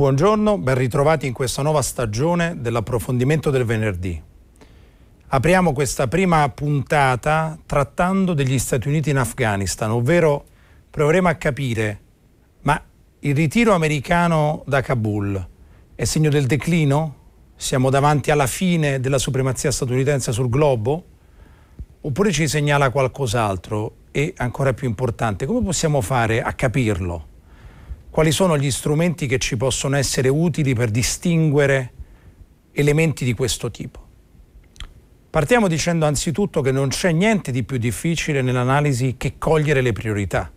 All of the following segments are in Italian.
Buongiorno, ben ritrovati in questa nuova stagione dell'approfondimento del venerdì. Apriamo questa prima puntata trattando degli Stati Uniti in Afghanistan, ovvero proveremo a capire ma il ritiro americano da Kabul è segno del declino? Siamo davanti alla fine della supremazia statunitense sul globo? Oppure ci segnala qualcos'altro? E ancora più importante, come possiamo fare a capirlo? quali sono gli strumenti che ci possono essere utili per distinguere elementi di questo tipo. Partiamo dicendo anzitutto che non c'è niente di più difficile nell'analisi che cogliere le priorità,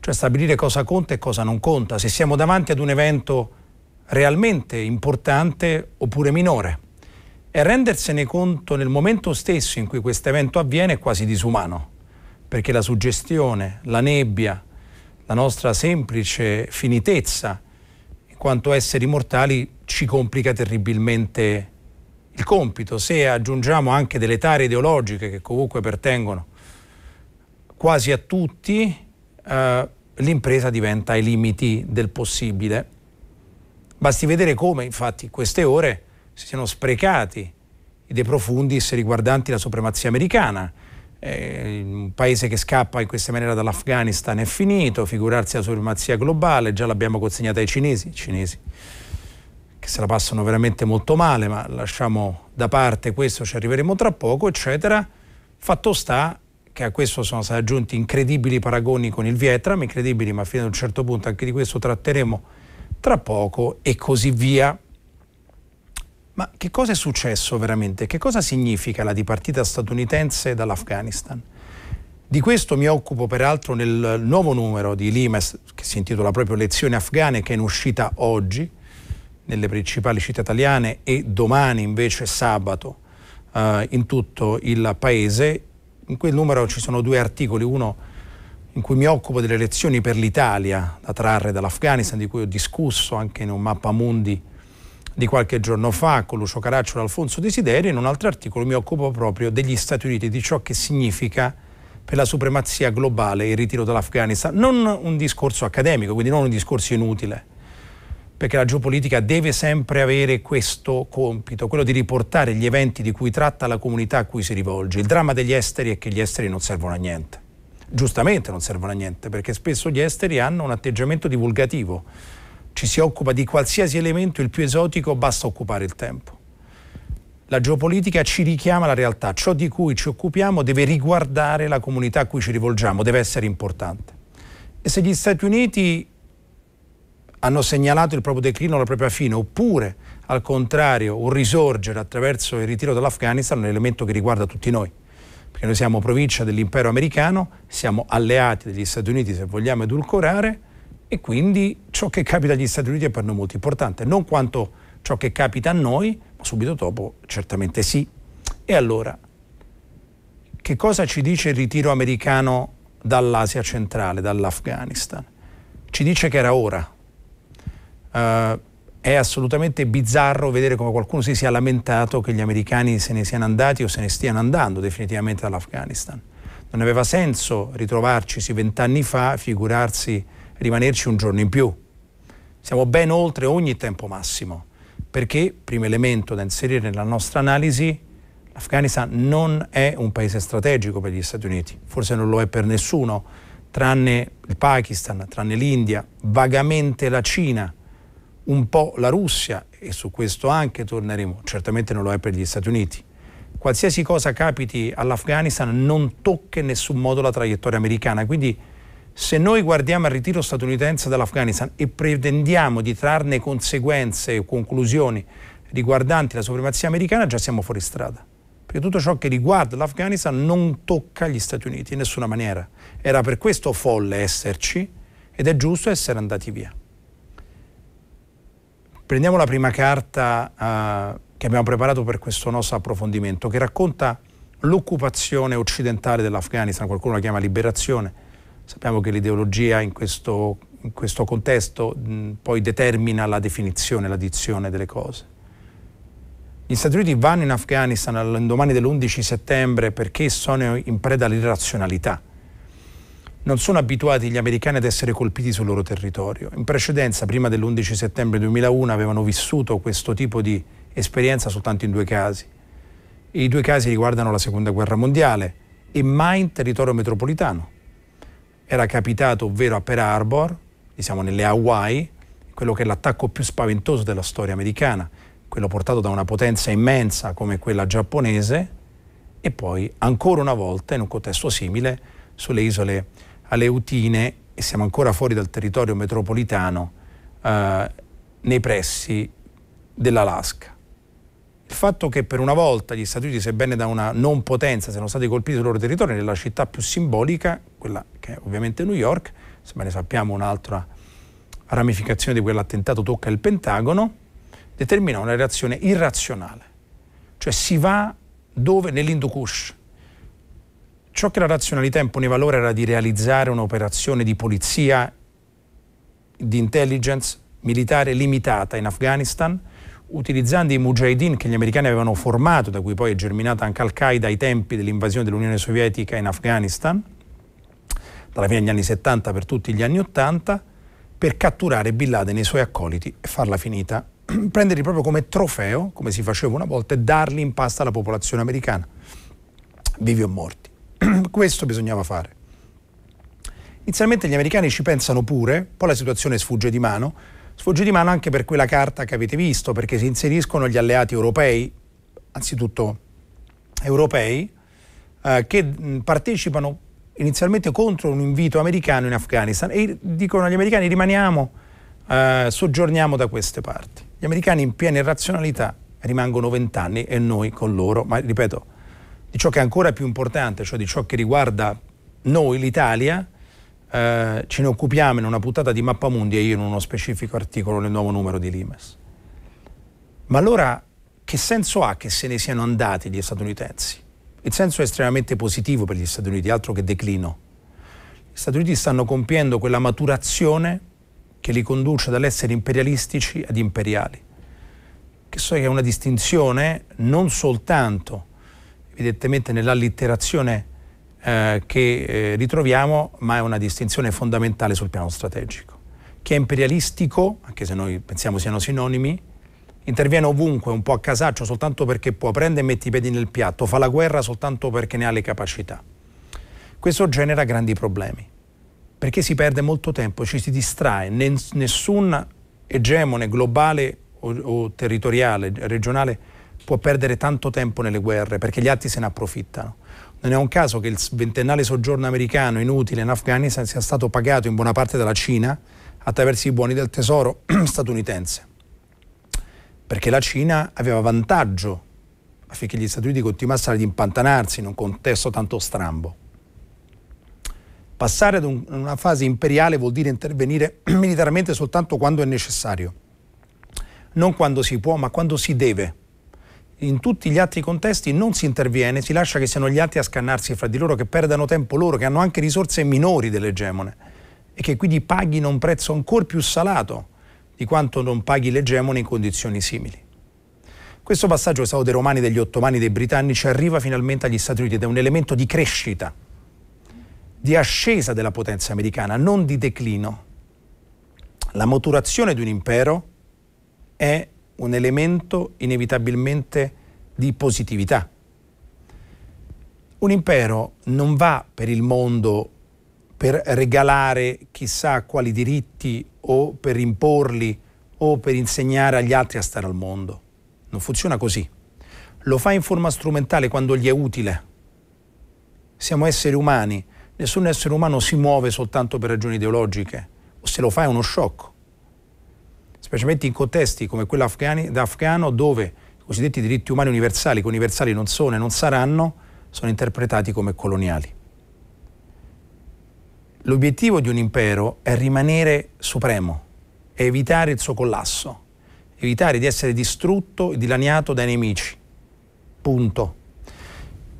cioè stabilire cosa conta e cosa non conta, se siamo davanti ad un evento realmente importante oppure minore. E rendersene conto nel momento stesso in cui questo evento avviene è quasi disumano, perché la suggestione, la nebbia, la nostra semplice finitezza, in quanto esseri mortali, ci complica terribilmente il compito. Se aggiungiamo anche delle tare ideologiche che comunque pertengono quasi a tutti, eh, l'impresa diventa ai limiti del possibile. Basti vedere come infatti in queste ore si siano sprecati i De profundis riguardanti la supremazia americana, eh, un paese che scappa in questa maniera dall'Afghanistan è finito, figurarsi la supremazia globale, già l'abbiamo consegnata ai cinesi, cinesi che se la passano veramente molto male, ma lasciamo da parte questo, ci arriveremo tra poco, eccetera. Fatto sta che a questo sono stati aggiunti incredibili paragoni con il Vietnam, incredibili, ma fino ad un certo punto anche di questo tratteremo tra poco e così via. Ma che cosa è successo veramente? Che cosa significa la dipartita statunitense dall'Afghanistan? Di questo mi occupo peraltro nel nuovo numero di Limes, che si intitola proprio Lezioni afghane, che è in uscita oggi nelle principali città italiane e domani invece sabato eh, in tutto il paese. In quel numero ci sono due articoli, uno in cui mi occupo delle lezioni per l'Italia da trarre dall'Afghanistan, di cui ho discusso anche in un mappamundi di qualche giorno fa con Lucio Caracciolo e Alfonso Desiderio, in un altro articolo mi occupo proprio degli Stati Uniti, di ciò che significa per la supremazia globale il ritiro dall'Afghanistan. Non un discorso accademico, quindi non un discorso inutile, perché la geopolitica deve sempre avere questo compito, quello di riportare gli eventi di cui tratta la comunità a cui si rivolge. Il dramma degli esteri è che gli esteri non servono a niente. Giustamente non servono a niente, perché spesso gli esteri hanno un atteggiamento divulgativo ci si occupa di qualsiasi elemento, il più esotico, basta occupare il tempo. La geopolitica ci richiama la realtà, ciò di cui ci occupiamo deve riguardare la comunità a cui ci rivolgiamo, deve essere importante. E se gli Stati Uniti hanno segnalato il proprio declino, la propria fine, oppure al contrario un risorgere attraverso il ritiro dall'Afghanistan è un elemento che riguarda tutti noi, perché noi siamo provincia dell'impero americano, siamo alleati degli Stati Uniti se vogliamo edulcorare, e quindi ciò che capita agli Stati Uniti è per noi molto importante, non quanto ciò che capita a noi, ma subito dopo certamente sì. E allora, che cosa ci dice il ritiro americano dall'Asia centrale, dall'Afghanistan? Ci dice che era ora. Uh, è assolutamente bizzarro vedere come qualcuno si sia lamentato che gli americani se ne siano andati o se ne stiano andando definitivamente dall'Afghanistan. Non aveva senso ritrovarci vent'anni fa, figurarsi rimanerci un giorno in più. Siamo ben oltre ogni tempo massimo, perché, primo elemento da inserire nella nostra analisi, l'Afghanistan non è un paese strategico per gli Stati Uniti, forse non lo è per nessuno, tranne il Pakistan, tranne l'India, vagamente la Cina, un po' la Russia e su questo anche torneremo, certamente non lo è per gli Stati Uniti. Qualsiasi cosa capiti all'Afghanistan non tocca in nessun modo la traiettoria americana, quindi se noi guardiamo al ritiro statunitense dall'Afghanistan e pretendiamo di trarne conseguenze o conclusioni riguardanti la supremazia americana, già siamo fuori strada. Perché tutto ciò che riguarda l'Afghanistan non tocca gli Stati Uniti in nessuna maniera. Era per questo folle esserci ed è giusto essere andati via. Prendiamo la prima carta eh, che abbiamo preparato per questo nostro approfondimento, che racconta l'occupazione occidentale dell'Afghanistan, qualcuno la chiama liberazione, Sappiamo che l'ideologia in questo, in questo contesto mh, poi determina la definizione, la dizione delle cose. Gli Stati Uniti vanno in Afghanistan all'indomani dell'11 settembre perché sono in preda all'irrazionalità. Non sono abituati gli americani ad essere colpiti sul loro territorio. In precedenza, prima dell'11 settembre 2001, avevano vissuto questo tipo di esperienza soltanto in due casi. I due casi riguardano la Seconda Guerra Mondiale e mai in territorio metropolitano era capitato, ovvero a Pearl Harbor, siamo nelle Hawaii, quello che è l'attacco più spaventoso della storia americana, quello portato da una potenza immensa come quella giapponese, e poi ancora una volta in un contesto simile sulle isole Aleutine, e siamo ancora fuori dal territorio metropolitano, eh, nei pressi dell'Alaska. Il fatto che per una volta gli Stati Uniti, sebbene da una non potenza, siano stati colpiti sul loro territorio, nella città più simbolica, quella che è ovviamente New York, sebbene sappiamo un'altra ramificazione di quell'attentato tocca il Pentagono, determina una reazione irrazionale. Cioè si va dove? Nell'Indukush. Ciò che la razionalità imponeva allora era di realizzare un'operazione di polizia, di intelligence militare limitata in Afghanistan, utilizzando i mujahideen che gli americani avevano formato, da cui poi è germinata anche Al-Qaeda ai tempi dell'invasione dell'Unione Sovietica in Afghanistan, dalla fine degli anni 70 per tutti gli anni 80, per catturare Bin Laden e i suoi accoliti e farla finita. Prenderli proprio come trofeo, come si faceva una volta, e darli in pasta alla popolazione americana, vivi o morti. Questo bisognava fare. Inizialmente gli americani ci pensano pure, poi la situazione sfugge di mano, Sfugge di mano anche per quella carta che avete visto, perché si inseriscono gli alleati europei, anzitutto europei, eh, che partecipano inizialmente contro un invito americano in Afghanistan e dicono agli americani rimaniamo, eh, soggiorniamo da queste parti. Gli americani in piena irrazionalità rimangono vent'anni e noi con loro, ma ripeto, di ciò che è ancora più importante, cioè di ciò che riguarda noi, l'Italia, eh, ce ne occupiamo in una puntata di Mappamundi e io in uno specifico articolo nel nuovo numero di Limes. Ma allora che senso ha che se ne siano andati gli statunitensi? Il senso è estremamente positivo per gli Stati Uniti, altro che declino. Gli Stati Uniti stanno compiendo quella maturazione che li conduce dall'essere imperialistici ad imperiali, che so che è una distinzione non soltanto evidentemente nell'allitterazione eh, che eh, ritroviamo, ma è una distinzione fondamentale sul piano strategico, Chi è imperialistico, anche se noi pensiamo siano sinonimi, interviene ovunque, un po' a casaccio, soltanto perché può, prende e mette i piedi nel piatto, fa la guerra soltanto perché ne ha le capacità. Questo genera grandi problemi, perché si perde molto tempo, ci si distrae, nessun egemone globale o, o territoriale, regionale, può perdere tanto tempo nelle guerre, perché gli altri se ne approfittano. Non è un caso che il ventennale soggiorno americano inutile in Afghanistan sia stato pagato in buona parte dalla Cina attraverso i buoni del tesoro statunitense, perché la Cina aveva vantaggio affinché gli Stati Uniti continuassero ad impantanarsi in un contesto tanto strambo. Passare ad un, una fase imperiale vuol dire intervenire militarmente soltanto quando è necessario, non quando si può, ma quando si deve in tutti gli altri contesti non si interviene, si lascia che siano gli altri a scannarsi fra di loro, che perdano tempo loro, che hanno anche risorse minori dell'egemone e che quindi paghino un prezzo ancora più salato di quanto non paghi l'egemone in condizioni simili. Questo passaggio che è stato dei romani, degli ottomani, dei britannici arriva finalmente agli Stati Uniti ed è un elemento di crescita, di ascesa della potenza americana, non di declino. La maturazione di un impero è un elemento inevitabilmente di positività. Un impero non va per il mondo per regalare chissà quali diritti o per imporli o per insegnare agli altri a stare al mondo. Non funziona così. Lo fa in forma strumentale quando gli è utile. Siamo esseri umani, nessun essere umano si muove soltanto per ragioni ideologiche, o se lo fa è uno sciocco specialmente in contesti come quello afghano dove i cosiddetti diritti umani universali, che universali non sono e non saranno, sono interpretati come coloniali. L'obiettivo di un impero è rimanere supremo, è evitare il suo collasso, evitare di essere distrutto e dilaniato dai nemici. Punto.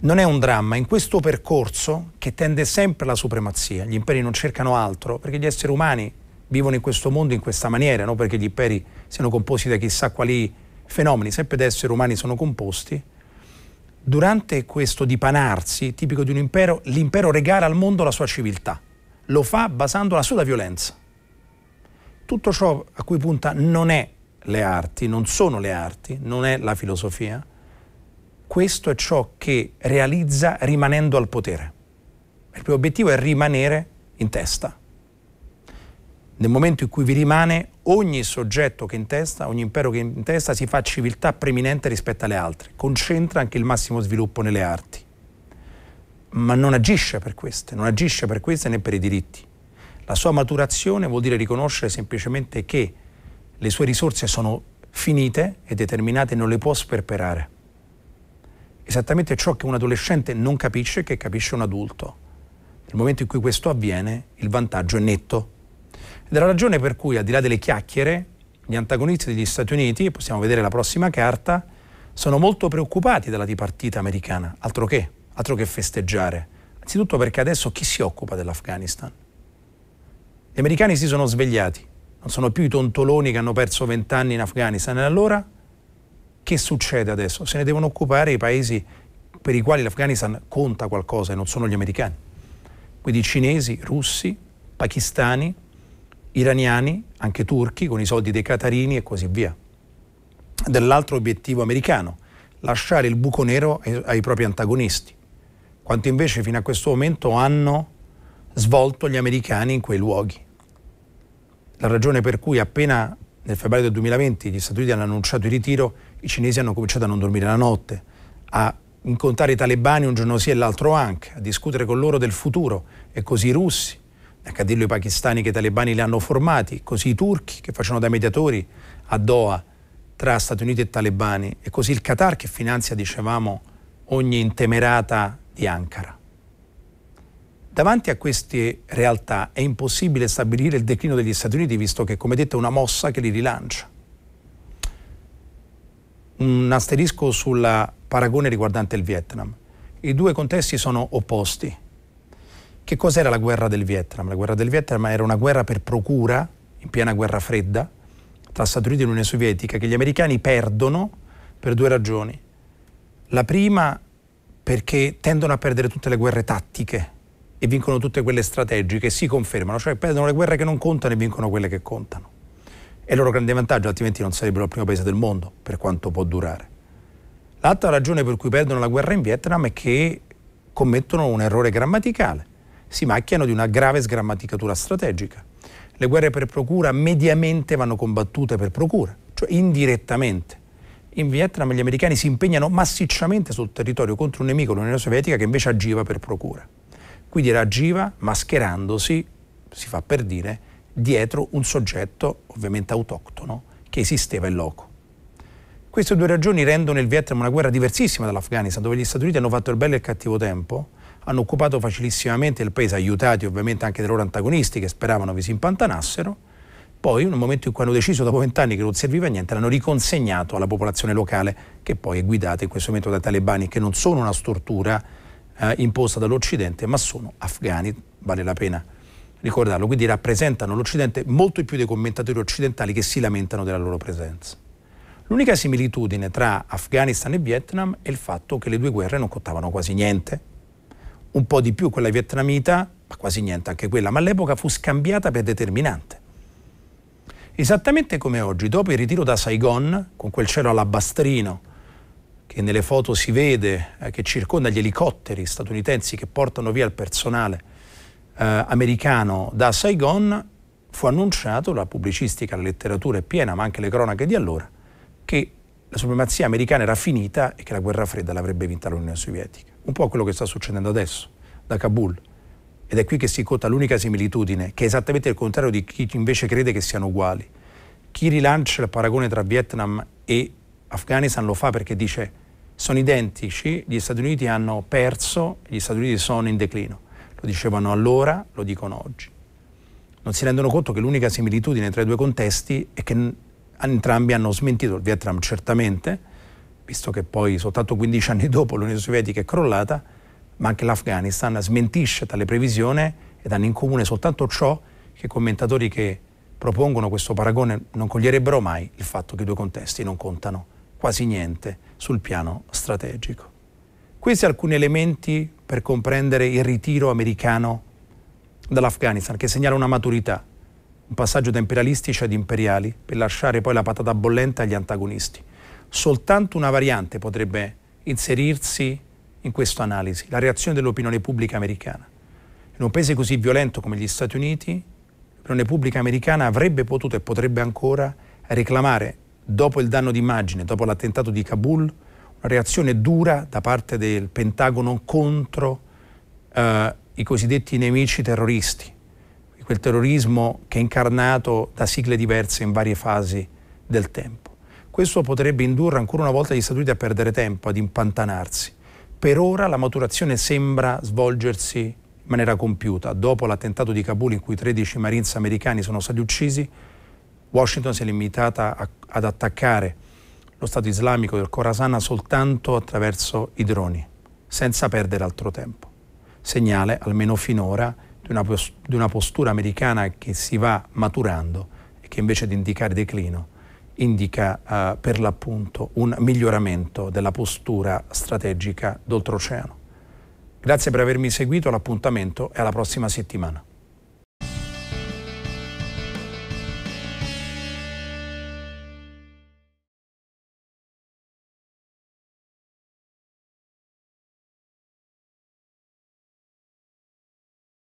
Non è un dramma, in questo percorso che tende sempre alla supremazia, gli imperi non cercano altro, perché gli esseri umani vivono in questo mondo in questa maniera, non perché gli imperi siano composti da chissà quali fenomeni, sempre da esseri umani sono composti, durante questo dipanarsi tipico di un impero, l'impero regala al mondo la sua civiltà, lo fa basandola sulla violenza. Tutto ciò a cui punta non è le arti, non sono le arti, non è la filosofia, questo è ciò che realizza rimanendo al potere. Il proprio obiettivo è rimanere in testa nel momento in cui vi rimane ogni soggetto che in testa, ogni impero che in testa si fa civiltà preminente rispetto alle altre, concentra anche il massimo sviluppo nelle arti, ma non agisce per queste, non agisce per queste né per i diritti. La sua maturazione vuol dire riconoscere semplicemente che le sue risorse sono finite e determinate non le può sperperare. Esattamente ciò che un adolescente non capisce che capisce un adulto. Nel momento in cui questo avviene, il vantaggio è netto. Ed è la ragione per cui, al di là delle chiacchiere, gli antagonisti degli Stati Uniti, possiamo vedere la prossima carta, sono molto preoccupati dalla dipartita americana, altro che, altro che festeggiare. Anzitutto perché adesso chi si occupa dell'Afghanistan? Gli americani si sono svegliati, non sono più i tontoloni che hanno perso vent'anni in Afghanistan. E allora che succede adesso? Se ne devono occupare i paesi per i quali l'Afghanistan conta qualcosa e non sono gli americani. Quindi cinesi, russi, pakistani, iraniani, anche turchi, con i soldi dei catarini e così via. Dell'altro obiettivo americano, lasciare il buco nero ai, ai propri antagonisti, quanto invece fino a questo momento hanno svolto gli americani in quei luoghi. La ragione per cui appena nel febbraio del 2020 gli Stati Uniti hanno annunciato il ritiro, i cinesi hanno cominciato a non dormire la notte, a incontrare i talebani un giorno sì e l'altro anche, a discutere con loro del futuro e così i russi a dirlo i pakistani che i talebani li hanno formati, così i turchi che facciano da mediatori a Doha tra Stati Uniti e talebani e così il Qatar che finanzia, dicevamo, ogni intemerata di Ankara. Davanti a queste realtà è impossibile stabilire il declino degli Stati Uniti, visto che, come detto, è una mossa che li rilancia. Un asterisco sul paragone riguardante il Vietnam. I due contesti sono opposti che cos'era la guerra del Vietnam? La guerra del Vietnam era una guerra per procura, in piena guerra fredda, tra Stati Uniti e Unione Sovietica, che gli americani perdono per due ragioni. La prima perché tendono a perdere tutte le guerre tattiche e vincono tutte quelle strategiche si confermano, cioè perdono le guerre che non contano e vincono quelle che contano. È il loro grande vantaggio, altrimenti non sarebbero il primo paese del mondo per quanto può durare. L'altra ragione per cui perdono la guerra in Vietnam è che commettono un errore grammaticale si macchiano di una grave sgrammaticatura strategica. Le guerre per procura mediamente vanno combattute per procura, cioè indirettamente. In Vietnam gli americani si impegnano massicciamente sul territorio contro un nemico, l'Unione Sovietica, che invece agiva per procura. Quindi reagiva mascherandosi, si fa per dire, dietro un soggetto ovviamente autoctono che esisteva in loco. Queste due ragioni rendono il Vietnam una guerra diversissima dall'Afghanistan, dove gli Stati Uniti hanno fatto il bello e il cattivo tempo, hanno occupato facilissimamente il paese, aiutati ovviamente anche dai loro antagonisti che speravano vi si impantanassero. Poi, nel momento in cui hanno deciso dopo vent'anni che non serviva a niente, l'hanno riconsegnato alla popolazione locale, che poi è guidata in questo momento dai talebani, che non sono una struttura eh, imposta dall'Occidente, ma sono afghani, vale la pena ricordarlo. Quindi rappresentano l'Occidente molto più dei commentatori occidentali che si lamentano della loro presenza. L'unica similitudine tra Afghanistan e Vietnam è il fatto che le due guerre non contavano quasi niente, un po' di più quella vietnamita, ma quasi niente anche quella, ma all'epoca fu scambiata per determinante. Esattamente come oggi, dopo il ritiro da Saigon, con quel cielo alabastrino, che nelle foto si vede, eh, che circonda gli elicotteri statunitensi che portano via il personale eh, americano da Saigon, fu annunciato, la pubblicistica, la letteratura è piena, ma anche le cronache di allora, che la supremazia americana era finita e che la guerra fredda l'avrebbe vinta l'Unione Sovietica un po' quello che sta succedendo adesso da Kabul. Ed è qui che si conta l'unica similitudine, che è esattamente il contrario di chi invece crede che siano uguali. Chi rilancia il paragone tra Vietnam e Afghanistan lo fa perché dice sono identici, gli Stati Uniti hanno perso, gli Stati Uniti sono in declino. Lo dicevano allora, lo dicono oggi. Non si rendono conto che l'unica similitudine tra i due contesti è che entrambi hanno smentito il Vietnam certamente, visto che poi soltanto 15 anni dopo l'Unione Sovietica è crollata, ma anche l'Afghanistan smentisce tale previsione ed hanno in comune soltanto ciò che commentatori che propongono questo paragone non coglierebbero mai il fatto che i due contesti non contano quasi niente sul piano strategico. Questi alcuni elementi per comprendere il ritiro americano dall'Afghanistan, che segnala una maturità, un passaggio da imperialistici ad imperiali, per lasciare poi la patata bollente agli antagonisti soltanto una variante potrebbe inserirsi in questa analisi, la reazione dell'opinione pubblica americana. In un paese così violento come gli Stati Uniti, l'opinione pubblica americana avrebbe potuto e potrebbe ancora reclamare, dopo il danno d'immagine, dopo l'attentato di Kabul, una reazione dura da parte del Pentagono contro eh, i cosiddetti nemici terroristi, quel terrorismo che è incarnato da sigle diverse in varie fasi del tempo. Questo potrebbe indurre ancora una volta gli Stati Uniti a perdere tempo, ad impantanarsi. Per ora la maturazione sembra svolgersi in maniera compiuta. Dopo l'attentato di Kabul in cui 13 Marines americani sono stati uccisi, Washington si è limitata a, ad attaccare lo Stato islamico del Khorasan soltanto attraverso i droni, senza perdere altro tempo. Segnale, almeno finora, di una, di una postura americana che si va maturando e che invece di indicare declino indica eh, per l'appunto un miglioramento della postura strategica d'oltreoceano. Grazie per avermi seguito, l'appuntamento e alla prossima settimana.